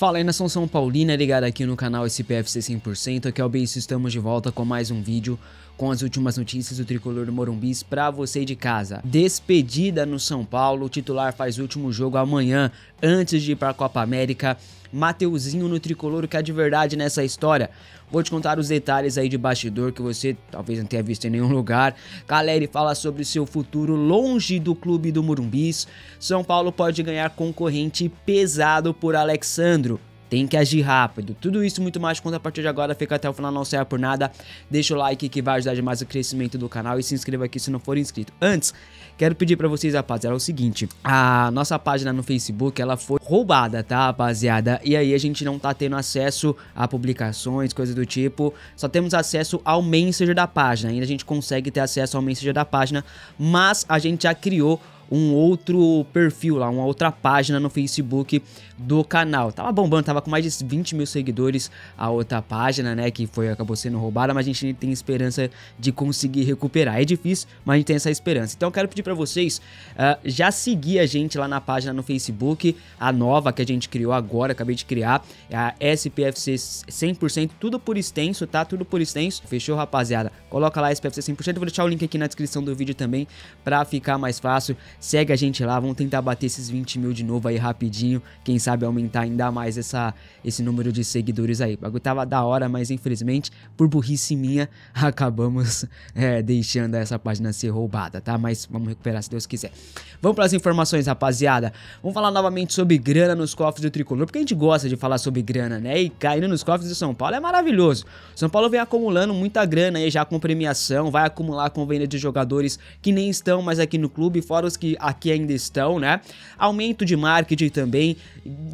Fala aí nação São Paulina, ligado aqui no canal SPFC 100%, aqui é o Beijo, estamos de volta com mais um vídeo com as últimas notícias do tricolor do Morumbis para você de casa. Despedida no São Paulo, o titular faz último jogo amanhã antes de ir para a Copa América. Mateuzinho no tricolor, que é de verdade nessa história. Vou te contar os detalhes aí de bastidor que você talvez não tenha visto em nenhum lugar. Caleri fala sobre seu futuro longe do clube do Morumbis. São Paulo pode ganhar concorrente pesado por Alexandro tem que agir rápido. Tudo isso muito mais quando a partir de agora fica até o final, não serve por nada. Deixa o like que vai ajudar demais o crescimento do canal e se inscreva aqui se não for inscrito. Antes, quero pedir para vocês, rapaziada, o seguinte, a nossa página no Facebook, ela foi roubada, tá, rapaziada? E aí a gente não tá tendo acesso a publicações, coisas do tipo, só temos acesso ao Messenger da página. Ainda a gente consegue ter acesso ao Messenger da página, mas a gente já criou um outro perfil lá, uma outra página no Facebook do canal. Tava bombando, tava com mais de 20 mil seguidores a outra página, né? Que foi acabou sendo roubada, mas a gente tem esperança de conseguir recuperar. É difícil, mas a gente tem essa esperança. Então eu quero pedir para vocês uh, já seguir a gente lá na página no Facebook, a nova que a gente criou agora, acabei de criar, é a SPFC 100%, tudo por extenso, tá? Tudo por extenso. Fechou, rapaziada? Coloca lá SPFC 100%, eu vou deixar o link aqui na descrição do vídeo também para ficar mais fácil Segue a gente lá, vamos tentar bater esses 20 mil de novo aí rapidinho. Quem sabe aumentar ainda mais essa, esse número de seguidores aí. O bagulho tava da hora, mas infelizmente, por burrice minha, acabamos é, deixando essa página ser roubada, tá? Mas vamos recuperar se Deus quiser. Vamos para as informações, rapaziada. Vamos falar novamente sobre grana nos cofres do Tricolor, porque a gente gosta de falar sobre grana, né? E caindo nos cofres do São Paulo é maravilhoso. São Paulo vem acumulando muita grana aí já com premiação, vai acumular com venda de jogadores que nem estão mais aqui no clube, fora os que aqui ainda estão, né? Aumento de marketing também,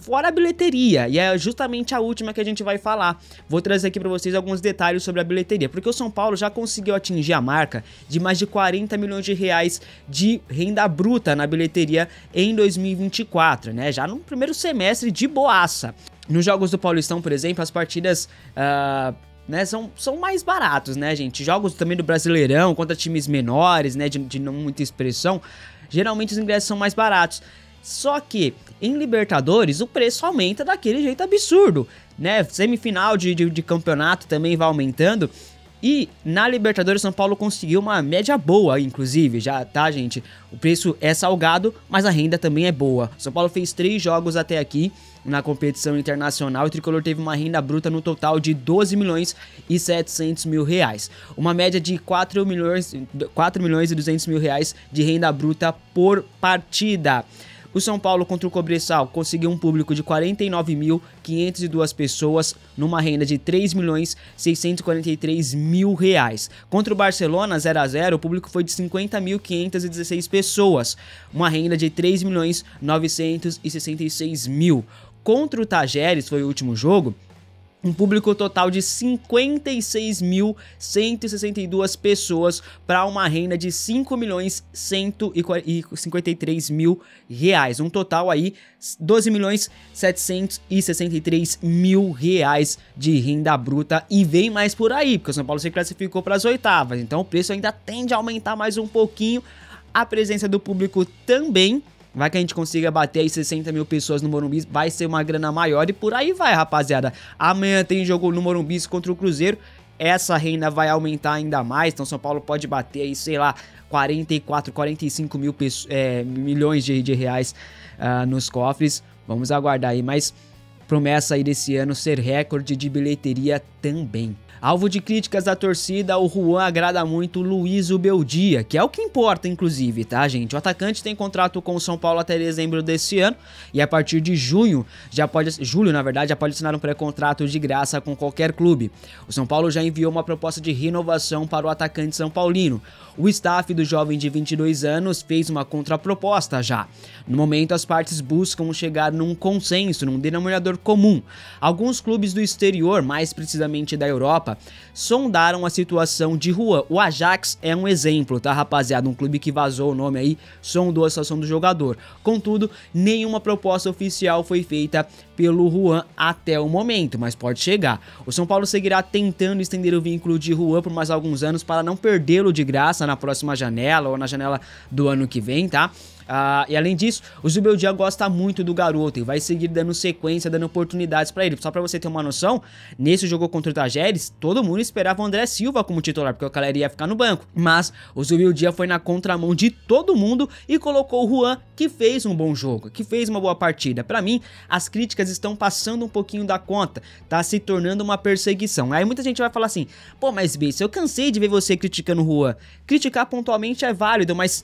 fora a bilheteria, e é justamente a última que a gente vai falar. Vou trazer aqui para vocês alguns detalhes sobre a bilheteria, porque o São Paulo já conseguiu atingir a marca de mais de 40 milhões de reais de renda bruta na bilheteria em 2024, né? Já no primeiro semestre de boaça. Nos jogos do Paulistão, por exemplo, as partidas uh, né, são, são mais baratos, né, gente? Jogos também do Brasileirão contra times menores, né, de, de não muita expressão, geralmente os ingressos são mais baratos. Só que em Libertadores o preço aumenta daquele jeito absurdo, né? Semifinal de, de, de campeonato também vai aumentando. E na Libertadores, São Paulo conseguiu uma média boa, inclusive, já, tá, gente? O preço é salgado, mas a renda também é boa. São Paulo fez três jogos até aqui na competição internacional, o tricolor teve uma renda bruta no total de 12 milhões e 700 mil reais, uma média de 4 milhões, 4 milhões e 200 mil reais de renda bruta por partida. O São Paulo contra o Cobressal conseguiu um público de 49.502 pessoas numa renda de 3 milhões mil reais. Contra o Barcelona 0 a 0, o público foi de 50.516 pessoas, uma renda de 3 milhões mil contra o Tajeres, foi o último jogo, um público total de 56.162 pessoas para uma renda de 5 milhões mil reais. Um total aí 12 milhões mil reais de renda bruta e vem mais por aí, porque o São Paulo se classificou para as oitavas, então o preço ainda tende a aumentar mais um pouquinho. A presença do público também Vai que a gente consiga bater aí 60 mil pessoas no Morumbi, vai ser uma grana maior e por aí vai, rapaziada. Amanhã tem jogo no Morumbi contra o Cruzeiro. Essa renda vai aumentar ainda mais, então São Paulo pode bater aí, sei lá, 44, 45 mil é, milhões de, de reais uh, nos cofres. Vamos aguardar aí, mas promessa aí desse ano ser recorde de bilheteria também. Alvo de críticas da torcida, o Juan agrada muito o Luiz Ubeldia, que é o que importa, inclusive, tá, gente? O atacante tem contrato com o São Paulo até dezembro desse ano e a partir de junho já pode. Julho, na verdade, já pode assinar um pré-contrato de graça com qualquer clube. O São Paulo já enviou uma proposta de renovação para o atacante São Paulino. O staff do jovem de 22 anos fez uma contraproposta já. No momento, as partes buscam chegar num consenso, num denominador comum. Alguns clubes do exterior, mais precisamente da Europa, Europa, sondaram a situação de rua. O Ajax é um exemplo, tá, rapaziada? Um clube que vazou o nome aí, sondou a situação do jogador. Contudo, nenhuma proposta oficial foi feita pelo Juan até o momento, mas pode chegar. O São Paulo seguirá tentando estender o vínculo de Juan por mais alguns anos para não perdê-lo de graça na próxima janela ou na janela do ano que vem, tá? Ah, e além disso, o Zubeldia gosta muito do garoto e vai seguir dando sequência, dando oportunidades para ele. Só para você ter uma noção, nesse jogo contra o Tajeres, todo mundo esperava o André Silva como titular, porque o Caleri ia ficar no banco. Mas o Zubeldia foi na contramão de todo mundo e colocou o Juan, que fez um bom jogo, que fez uma boa partida. Para mim, as críticas estão passando um pouquinho da conta, tá se tornando uma perseguição. Aí muita gente vai falar assim, pô, mas Bice, eu cansei de ver você criticando o Juan. Criticar pontualmente é válido, mas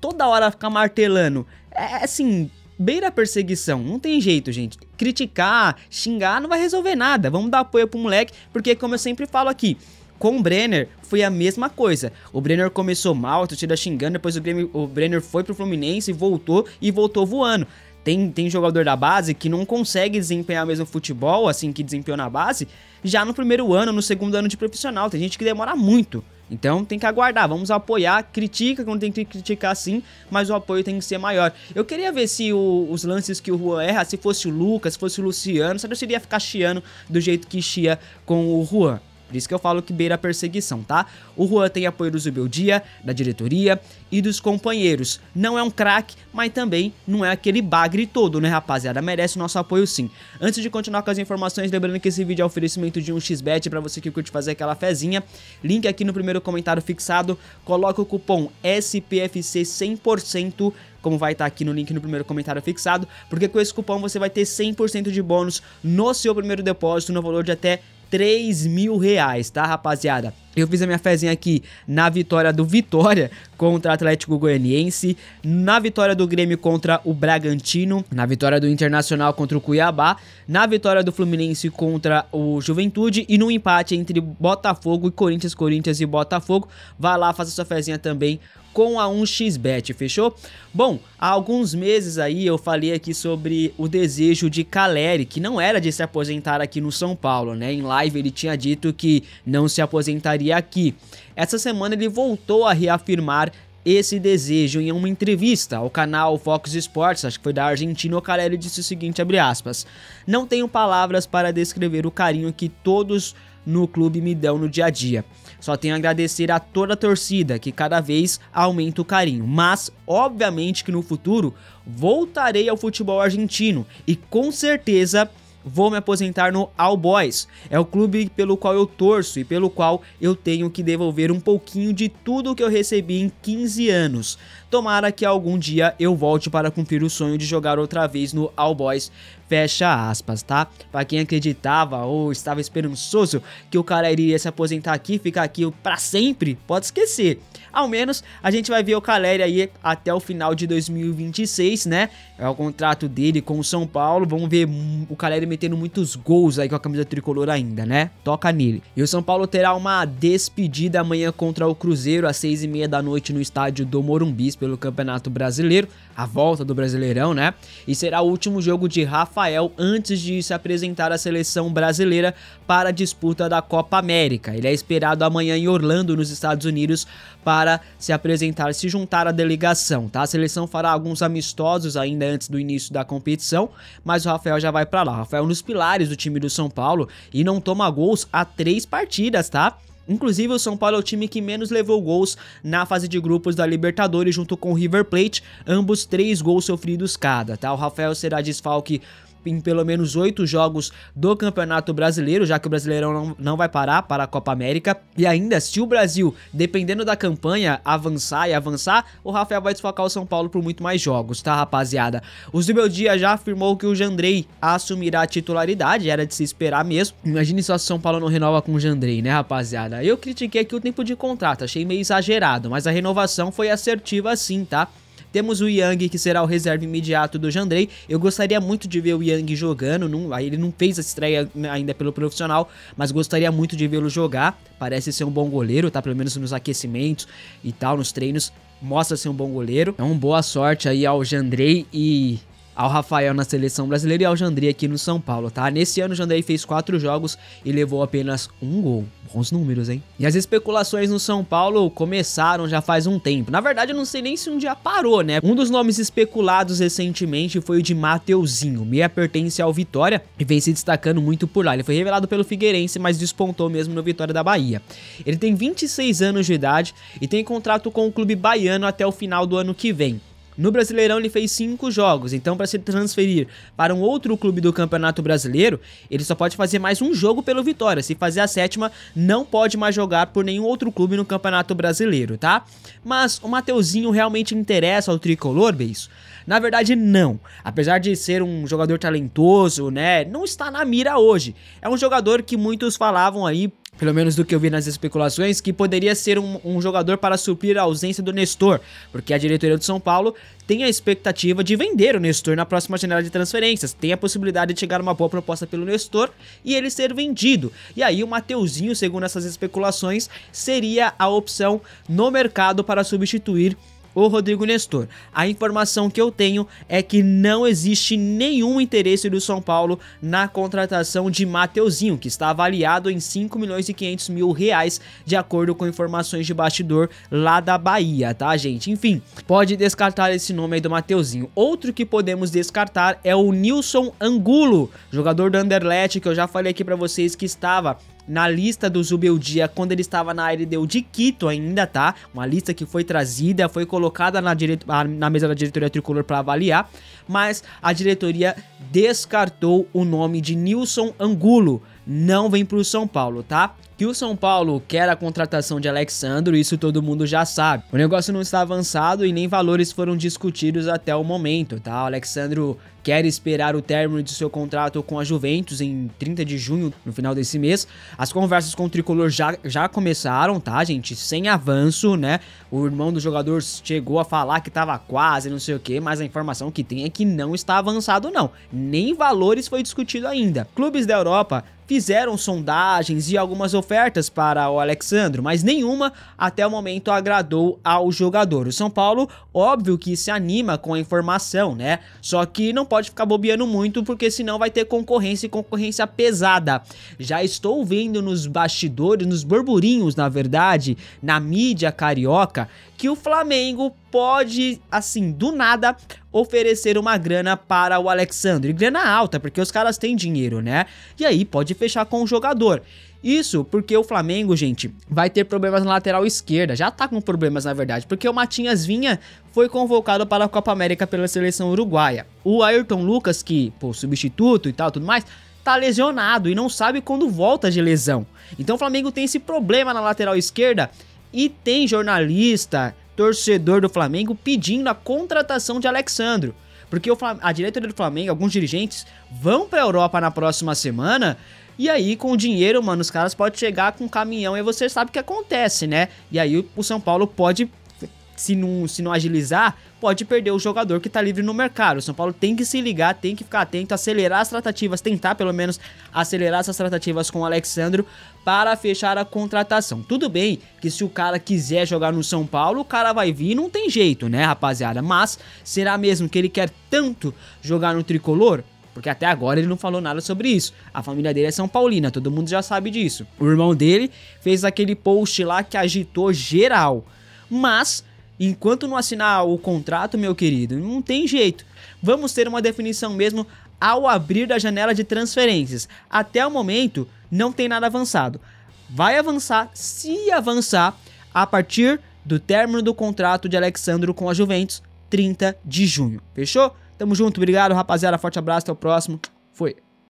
toda hora ficar martelando. É, é assim, beira a perseguição. Não tem jeito, gente. Criticar, xingar não vai resolver nada. Vamos dar apoio pro moleque, porque como eu sempre falo aqui, com o Brenner foi a mesma coisa. O Brenner começou mal, a torcida xingando, depois o, Grêmio, o Brenner foi pro Fluminense, voltou e voltou voando. Tem, tem jogador da base que não consegue desempenhar o mesmo futebol, assim que desempenhou na base, já no primeiro ano, no segundo ano de profissional. Tem gente que demora muito. Então tem que aguardar, vamos apoiar, critica quando tem que criticar sim, mas o apoio tem que ser maior. Eu queria ver se o, os lances que o Juan erra, se fosse o Lucas, se fosse o Luciano, sabe, eu seria ficar chiando do jeito que chia com o Juan. Por isso que eu falo que beira a perseguição, tá? O Juan tem apoio do Zubeldia, da diretoria e dos companheiros. Não é um craque, mas também não é aquele bagre todo, né, rapaziada? Merece o nosso apoio sim. Antes de continuar com as informações, lembrando que esse vídeo é oferecimento de um xbet para você que curte fazer aquela fezinha. Link aqui no primeiro comentário fixado. Coloca o cupom SPFC 100% como vai estar tá aqui no link no primeiro comentário fixado, porque com esse cupom você vai ter 100% de bônus no seu primeiro depósito no valor de até 3 mil reais, tá, rapaziada? Eu fiz a minha fezinha aqui na vitória do Vitória contra o Atlético Goianiense, na vitória do Grêmio contra o Bragantino, na vitória do Internacional contra o Cuiabá, na vitória do Fluminense contra o Juventude e no empate entre Botafogo e Corinthians, Corinthians e Botafogo. Vá lá, faça sua fezinha também com a 1xBet, fechou? Bom, há alguns meses aí eu falei aqui sobre o desejo de Caleri, que não era de se aposentar aqui no São Paulo, né? Em live ele tinha dito que não se aposentaria estaria é aqui. Essa semana ele voltou a reafirmar esse desejo em uma entrevista ao canal Fox Sports, acho que foi da Argentina, o Carelli disse o seguinte, abre aspas, não tenho palavras para descrever o carinho que todos no clube me dão no dia a dia. Só tenho a agradecer a toda a torcida que cada vez aumenta o carinho, mas obviamente que no futuro voltarei ao futebol argentino e com certeza vou me aposentar no All Boys. É o clube pelo qual eu torço e pelo qual eu tenho que devolver um pouquinho de tudo que eu recebi em 15 anos. Tomara que algum dia eu volte para cumprir o sonho de jogar outra vez no All Boys fecha aspas, tá? Pra quem acreditava ou estava esperançoso que o cara iria se aposentar aqui, ficar aqui para sempre, pode esquecer. Ao menos a gente vai ver o Caleri aí até o final de 2026, né? É o contrato dele com o São Paulo. Vamos ver o Caleri metendo muitos gols aí com a camisa tricolor ainda, né? Toca nele. E o São Paulo terá uma despedida amanhã contra o Cruzeiro às seis e meia da noite no estádio do Morumbi pelo Campeonato Brasileiro, a volta do Brasileirão, né? E será o último jogo de Rafael antes de se apresentar à seleção brasileira para a disputa da Copa América. Ele é esperado amanhã em Orlando, nos Estados Unidos, para se apresentar, se juntar à delegação, tá? A seleção fará alguns amistosos ainda antes do início da competição, mas o Rafael já vai para lá. O Rafael nos é pilares do time do São Paulo e não toma gols há três partidas, tá? Inclusive, o São Paulo é o time que menos levou gols na fase de grupos da Libertadores, junto com o River Plate, ambos três gols sofridos cada, tá? O Rafael será desfalque em pelo menos oito jogos do Campeonato Brasileiro, já que o Brasileirão não, não vai parar para a Copa América. E ainda, se o Brasil, dependendo da campanha, avançar e avançar, o Rafael vai desfocar o São Paulo por muito mais jogos, tá, rapaziada? O Zubel Dia já afirmou que o Jandrei assumirá a titularidade, era de se esperar mesmo. Imagine só se o São Paulo não renova com o Jandrei, né, rapaziada? Eu critiquei aqui o tempo de contrato, achei meio exagerado, mas a renovação foi assertiva sim, tá? Temos o Yang, que será o reserva imediato do Jandrei. Eu gostaria muito de ver o Yang jogando. Não, ele não fez a estreia ainda pelo profissional, mas gostaria muito de vê-lo jogar. Parece ser um bom goleiro, tá? Pelo menos nos aquecimentos e tal, nos treinos mostra ser um bom goleiro. Então, boa sorte aí ao Jandrei e ao Rafael na seleção brasileira e ao Jandrei aqui no São Paulo, tá? Nesse ano o Jandrei fez quatro jogos e levou apenas um gol. Bons números, hein? E as especulações no São Paulo começaram já faz um tempo. Na verdade, eu não sei nem se um dia parou, né? Um dos nomes especulados recentemente foi o de Mateuzinho. Meia pertence ao Vitória e vem se destacando muito por lá. Ele foi revelado pelo Figueirense, mas despontou mesmo no Vitória da Bahia. Ele tem 26 anos de idade e tem contrato com o clube baiano até o final do ano que vem. No Brasileirão ele fez cinco jogos, então para se transferir para um outro clube do Campeonato Brasileiro, ele só pode fazer mais um jogo pelo Vitória. Se fazer a sétima, não pode mais jogar por nenhum outro clube no Campeonato Brasileiro, tá? Mas o Mateuzinho realmente interessa ao tricolor, Beijo. Na verdade, não. Apesar de ser um jogador talentoso, né, não está na mira hoje. É um jogador que muitos falavam aí pelo menos do que eu vi nas especulações, que poderia ser um, um, jogador para suprir a ausência do Nestor, porque a diretoria do São Paulo tem a expectativa de vender o Nestor na próxima janela de transferências, tem a possibilidade de chegar uma boa proposta pelo Nestor e ele ser vendido. E aí o Mateuzinho, segundo essas especulações, seria a opção no mercado para substituir o Rodrigo Nestor. A informação que eu tenho é que não existe nenhum interesse do São Paulo na contratação de Mateuzinho, que está avaliado em 5 milhões e 500 mil reais, de acordo com informações de bastidor lá da Bahia, tá, gente? Enfim, pode descartar esse nome aí do Mateuzinho. Outro que podemos descartar é o Nilson Angulo, jogador do Anderlecht, que eu já falei aqui para vocês que estava na lista do Zubeldia quando ele estava na LDU de Quito ainda, tá? Uma lista que foi trazida, foi colocada na, na mesa da diretoria tricolor para avaliar, mas a diretoria descartou o nome de Nilson Angulo, não vem para o São Paulo, tá? Que o São Paulo quer a contratação de Alexandro, isso todo mundo já sabe. O negócio não está avançado e nem valores foram discutidos até o momento, tá? O Alexandro quer esperar o término de seu contrato com a Juventus em 30 de junho, no final desse mês. As conversas com o Tricolor já, já começaram, tá, gente? Sem avanço, né? O irmão do jogador chegou a falar que estava quase, não sei o quê, mas a informação que tem é que não está avançado, não. Nem valores foi discutido ainda. Clubes da Europa fizeram sondagens e algumas ofertas para o Alexandro, mas nenhuma até o momento agradou ao jogador. O São Paulo, óbvio que se anima com a informação, né? Só que não pode ficar bobeando muito, porque senão vai ter concorrência e concorrência pesada. Já estou vendo nos bastidores, nos burburinhos, na verdade, na mídia carioca, que o Flamengo pode, assim, do nada oferecer uma grana para o Alexandre. Grana alta, porque os caras têm dinheiro, né? E aí pode fechar com o jogador. Isso porque o Flamengo, gente, vai ter problemas na lateral esquerda. Já tá com problemas, na verdade, porque o Matinhas Vinha foi convocado para a Copa América pela seleção uruguaia. O Ayrton Lucas, que, pô, substituto e tal, tudo mais, tá lesionado e não sabe quando volta de lesão. Então o Flamengo tem esse problema na lateral esquerda e tem jornalista torcedor do Flamengo pedindo a contratação de Alexandro. Porque a diretoria do Flamengo, alguns dirigentes, vão para a Europa na próxima semana e aí, com o dinheiro, mano, os caras podem chegar com um caminhão e você sabe o que acontece, né? E aí o São Paulo pode se não, se não agilizar, pode perder o jogador que está livre no mercado. O São Paulo tem que se ligar, tem que ficar atento, acelerar as tratativas, tentar pelo menos acelerar essas tratativas com o Alexandro para fechar a contratação. Tudo bem que se o cara quiser jogar no São Paulo, o cara vai vir, não tem jeito, né, rapaziada? Mas será mesmo que ele quer tanto jogar no tricolor? porque até agora ele não falou nada sobre isso. A família dele é São Paulina, todo mundo já sabe disso. O irmão dele fez aquele post lá que agitou geral. Mas Enquanto não assinar o contrato, meu querido, não tem jeito. Vamos ter uma definição mesmo ao abrir da janela de transferências. Até o momento, não tem nada avançado. Vai avançar, se avançar, a partir do término do contrato de Alexandro com a Juventus, 30 de junho. Fechou? Tamo junto, obrigado rapaziada, forte abraço, até o próximo. Foi.